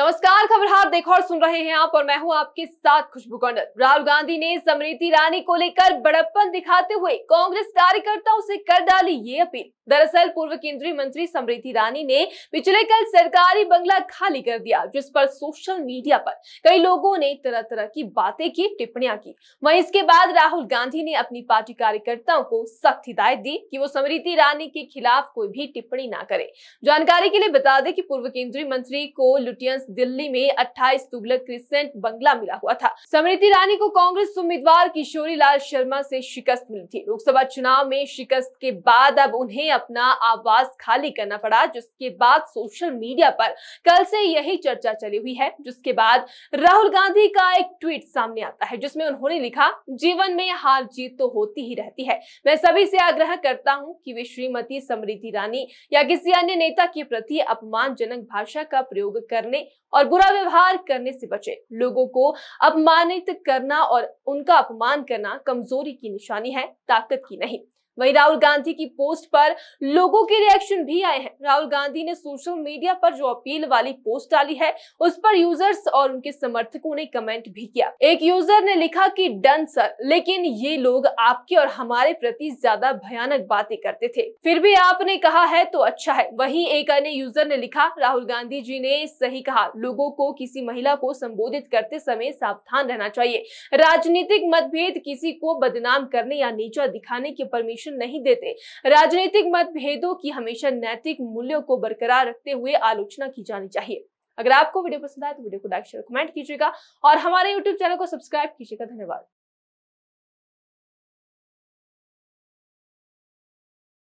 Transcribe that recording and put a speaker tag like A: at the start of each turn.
A: नमस्कार खबर हाथ देखो और सुन रहे हैं आप और मैं हूं आपके साथ खुशबू कौंडल राहुल गांधी ने समृति रानी को लेकर बड़प्पन दिखाते हुए कांग्रेस कार्यकर्ताओं से कर डाली ये अपील दरअसल पूर्व केंद्रीय मंत्री समृति रानी ने पिछले कल सरकारी बंगला खाली कर दिया जिस पर सोशल मीडिया पर कई लोगों ने तरह तरह की बातें की टिप्पणियां की वही इसके बाद राहुल गांधी ने अपनी पार्टी कार्यकर्ताओं को सख्त हिदायत दी की वो समृति रानी के खिलाफ कोई भी टिप्पणी ना करे जानकारी के लिए बता दे की पूर्व केंद्रीय मंत्री को लुटियंस दिल्ली में 28 तुगलक क्रिसेंट बंगला मिला हुआ था स्मृति रानी को कांग्रेस उम्मीदवार किशोरी लाल शर्मा से शिकस्त मिली थी लोकसभा चुनाव में शिकस्त के बाद अब उन्हें अपना आवाज खाली करना पड़ा जिसके बाद सोशल मीडिया पर कल से यही चर्चा चली हुई है जिसके बाद राहुल गांधी का एक ट्वीट सामने आता है जिसमें उन्होंने लिखा जीवन में हार जीत तो होती ही रहती है मैं सभी से आग्रह करता हूं कि वे श्रीमती समृद्धि रानी या किसी अन्य नेता के प्रति अपमानजनक भाषा का प्रयोग करने और बुरा व्यवहार करने से बचे लोगों को अपमानित करना और उनका अपमान करना कमजोरी की निशानी है ताकत की नहीं वहीं राहुल गांधी की पोस्ट पर लोगों के रिएक्शन भी आए हैं राहुल गांधी ने सोशल मीडिया पर जो अपील वाली पोस्ट डाली है उस पर यूजर्स और उनके समर्थकों ने कमेंट भी किया एक यूजर ने लिखा कि डन सर लेकिन ये लोग आपके और हमारे प्रति ज्यादा भयानक बातें करते थे फिर भी आपने कहा है तो अच्छा है वही एक अन्य यूजर ने लिखा राहुल गांधी जी ने सही कहा लोगों को किसी महिला को संबोधित करते समय सावधान रहना चाहिए राजनीतिक मतभेद किसी को बदनाम करने या नीचा दिखाने की परमिशन संरक्षण नहीं देते राजनीतिक मतभेदों की हमेशा नैतिक मूल्यों को बरकरार रखते हुए आलोचना की जानी चाहिए अगर आपको वीडियो पसंद आए तो वीडियो को लाइक शेयर कमेंट कीजिएगा और हमारे यूट्यूब चैनल को सब्सक्राइब कीजिएगा धन्यवाद